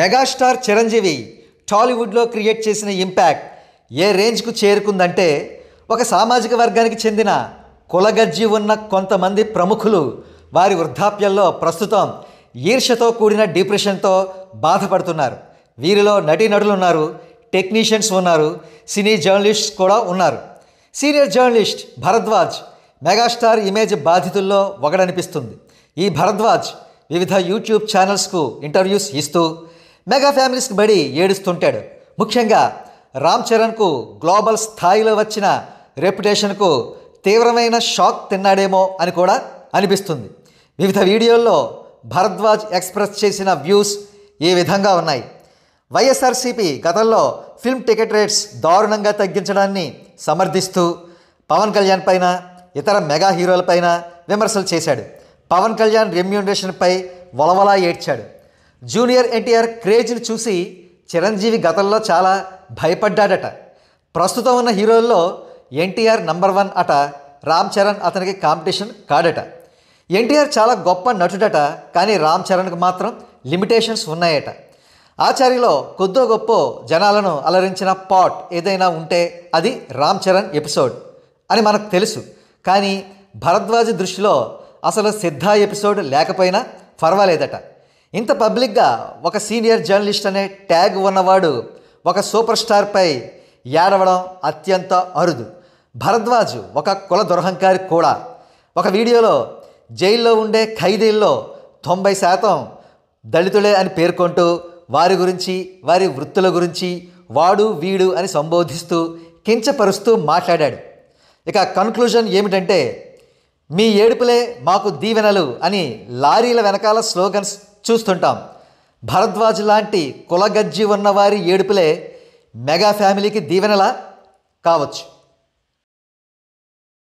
megastar Chiranjeevi టాలీవుడ్లో create చేసిన impact ఏ రేంజ్కు చేరుకుందంటే ఒక సామాజిక వర్గానికి చెందిన కులగజ్జి ఉన్న కొంతమంది ప్రముఖులు వారి వృద్ధాప్యంలో ప్రస్తుతం ఈర్షతో కూడిన డిప్రెషన్తో బాధపడుతున్నారు వీరిలో నటీనటులు ఉన్నారు టెక్నీషియన్స్ ఉన్నారు సినీ జర్నలిస్ట్స్ కూడా ఉన్నారు senior journalist Bharadwaj megastar image బాధితుల్లో ఒకడనిపిస్తుంది ఈ భరద్వాజ్ వివిధ యూట్యూబ్ ఛానల్స్కు ఇంటర్వ్యూస్ ఇస్తూ మెగా ఫ్యామిలీస్కి బడి ఏడుస్తుంటాడు ముఖ్యంగా రామ్ చరణ్కు గ్లోబల్ స్థాయిలో వచ్చిన రెప్యుటేషన్కు తీవ్రమైన షాక్ తిన్నాడేమో అని కూడా అనిపిస్తుంది వివిధ వీడియోల్లో భరద్వాజ్ ఎక్స్ప్రెస్ చేసిన వ్యూస్ ఏ విధంగా ఉన్నాయి వైఎస్ఆర్సీపీ గతంలో ఫిల్మ్ టికెట్ రేట్స్ దారుణంగా తగ్గించడాన్ని సమర్థిస్తూ పవన్ కళ్యాణ్ పైన ఇతర మెగా హీరోలపైన విమర్శలు చేశాడు పవన్ కళ్యాణ్ రెమ్యూనరేషన్పై వలవలా ఏడ్చాడు జూనియర్ ఎన్టీఆర్ క్రేజ్ని చూసి చిరంజీవి గతంలో చాలా భయపడ్డాడట ప్రస్తుతం ఉన్న హీరోల్లో ఎన్టీఆర్ నంబర్ వన్ అట రామ్ చరణ్ అతనికి కాంపిటీషన్ కాడట ఎన్టీఆర్ చాలా గొప్ప నటుడట కానీ రామ్ చరణ్కు మాత్రం లిమిటేషన్స్ ఉన్నాయట ఆచార్యలో కొద్దో గొప్ప జనాలను అలరించిన పాట్ ఏదైనా ఉంటే అది రామ్ చరణ్ ఎపిసోడ్ అని మనకు తెలుసు కానీ భరద్వాజ్ దృష్టిలో అసలు సిద్ధ ఎపిసోడ్ లేకపోయినా పర్వాలేదట ఇంత పబ్లిక్గా ఒక సీనియర్ జర్నలిస్ట్ అనే ట్యాగ్ ఉన్నవాడు ఒక సూపర్ స్టార్పై ఏడవడం అత్యంత అరుదు భరద్వాజ్ ఒక కుల దురహంకారి కూడా ఒక వీడియోలో జైల్లో ఉండే ఖైదీల్లో తొంభై శాతం దళితులే అని పేర్కొంటూ వారి గురించి వారి వృత్తుల గురించి వాడు వీడు అని సంబోధిస్తూ కించపరుస్తూ మాట్లాడాడు ఇక కన్క్లూజన్ ఏమిటంటే మీ ఏడుపులే మాకు దీవెనలు అని లారీల వెనకాల స్లోగన్స్ చూస్తుంటాం భరద్వాజ్ లాంటి కులగజ్జి ఉన్నవారి ఏడుపులే మెగా ఫ్యామిలీకి దీవెనలా కావచ్చు